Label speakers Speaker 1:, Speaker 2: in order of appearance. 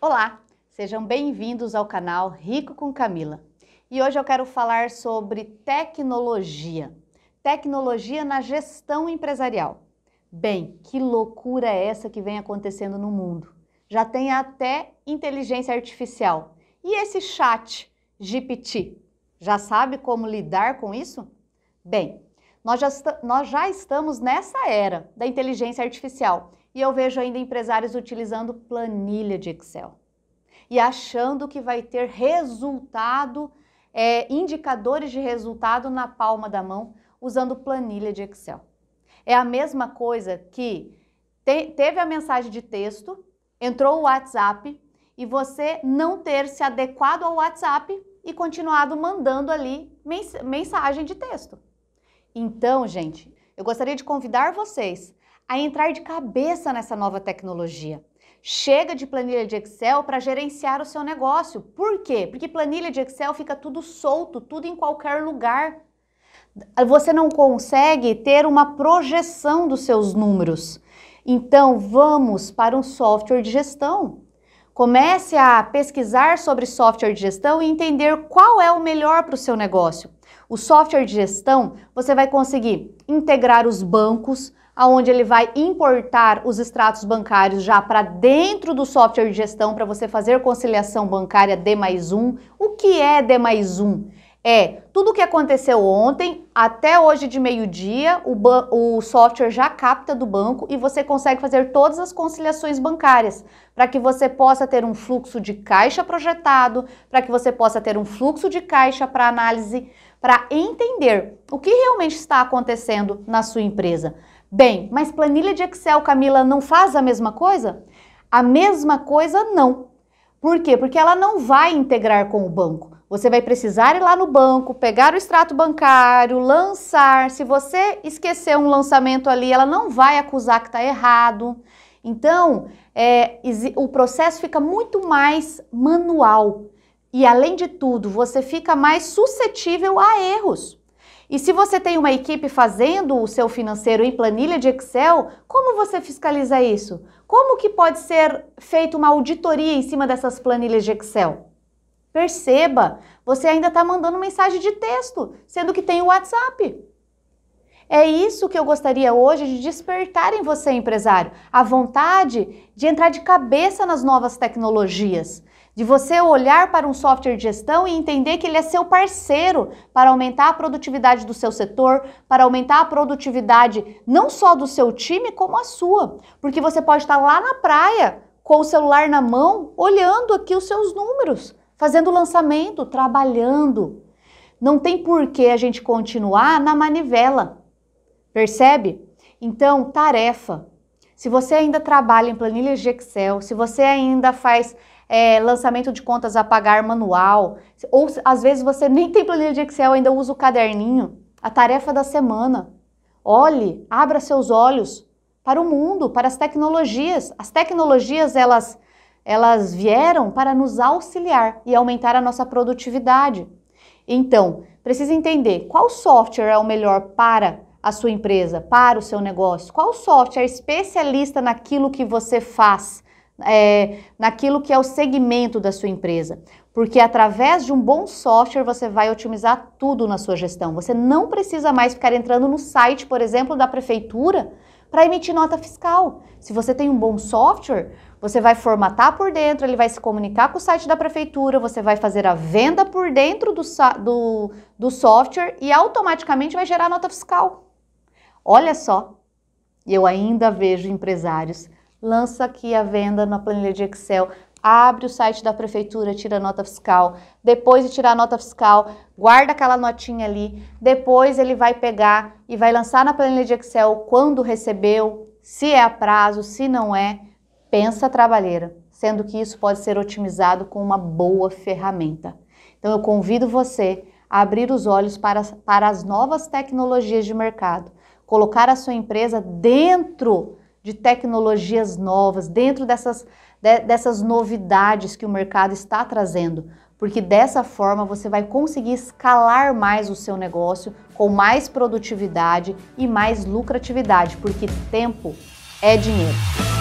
Speaker 1: Olá, sejam bem-vindos ao canal Rico com Camila. E hoje eu quero falar sobre tecnologia. Tecnologia na gestão empresarial. Bem, que loucura é essa que vem acontecendo no mundo? Já tem até inteligência artificial. E esse chat GPT? Já sabe como lidar com isso? Bem, nós já, nós já estamos nessa era da inteligência artificial e eu vejo ainda empresários utilizando planilha de Excel e achando que vai ter resultado, é, indicadores de resultado na palma da mão usando planilha de Excel. É a mesma coisa que te, teve a mensagem de texto, entrou o WhatsApp e você não ter se adequado ao WhatsApp e continuado mandando ali mens, mensagem de texto. Então, gente, eu gostaria de convidar vocês a entrar de cabeça nessa nova tecnologia. Chega de planilha de Excel para gerenciar o seu negócio. Por quê? Porque planilha de Excel fica tudo solto, tudo em qualquer lugar. Você não consegue ter uma projeção dos seus números. Então, vamos para um software de gestão. Comece a pesquisar sobre software de gestão e entender qual é o melhor para o seu negócio. O software de gestão, você vai conseguir integrar os bancos, aonde ele vai importar os extratos bancários já para dentro do software de gestão para você fazer conciliação bancária D mais um. O que é D mais um? é tudo o que aconteceu ontem até hoje de meio-dia, o, o software já capta do banco e você consegue fazer todas as conciliações bancárias para que você possa ter um fluxo de caixa projetado, para que você possa ter um fluxo de caixa para análise, para entender o que realmente está acontecendo na sua empresa. Bem, mas planilha de Excel, Camila, não faz a mesma coisa? A mesma coisa não. Por quê? Porque ela não vai integrar com o banco. Você vai precisar ir lá no banco, pegar o extrato bancário, lançar. Se você esquecer um lançamento ali, ela não vai acusar que está errado. Então, é, o processo fica muito mais manual. E além de tudo, você fica mais suscetível a erros. E se você tem uma equipe fazendo o seu financeiro em planilha de Excel, como você fiscaliza isso? Como que pode ser feita uma auditoria em cima dessas planilhas de Excel? Perceba, você ainda está mandando mensagem de texto, sendo que tem o WhatsApp. É isso que eu gostaria hoje de despertar em você, empresário, a vontade de entrar de cabeça nas novas tecnologias, de você olhar para um software de gestão e entender que ele é seu parceiro para aumentar a produtividade do seu setor, para aumentar a produtividade não só do seu time, como a sua, porque você pode estar lá na praia com o celular na mão, olhando aqui os seus números, fazendo lançamento, trabalhando. Não tem por que a gente continuar na manivela. Percebe? Então, tarefa. Se você ainda trabalha em planilhas de Excel, se você ainda faz é, lançamento de contas a pagar manual, ou às vezes você nem tem planilha de Excel, ainda usa o caderninho, a tarefa da semana. Olhe, abra seus olhos para o mundo, para as tecnologias. As tecnologias, elas elas vieram para nos auxiliar e aumentar a nossa produtividade. Então, precisa entender qual software é o melhor para a sua empresa, para o seu negócio, qual software é especialista naquilo que você faz. É, naquilo que é o segmento da sua empresa. Porque através de um bom software você vai otimizar tudo na sua gestão. Você não precisa mais ficar entrando no site, por exemplo, da prefeitura para emitir nota fiscal. Se você tem um bom software, você vai formatar por dentro, ele vai se comunicar com o site da prefeitura, você vai fazer a venda por dentro do, do, do software e automaticamente vai gerar nota fiscal. Olha só, eu ainda vejo empresários lança aqui a venda na planilha de Excel, abre o site da prefeitura, tira a nota fiscal, depois de tirar a nota fiscal, guarda aquela notinha ali, depois ele vai pegar e vai lançar na planilha de Excel quando recebeu, se é a prazo, se não é, pensa a trabalheira, sendo que isso pode ser otimizado com uma boa ferramenta. Então eu convido você a abrir os olhos para, para as novas tecnologias de mercado, colocar a sua empresa dentro de tecnologias novas, dentro dessas de, dessas novidades que o mercado está trazendo, porque dessa forma você vai conseguir escalar mais o seu negócio com mais produtividade e mais lucratividade, porque tempo é dinheiro.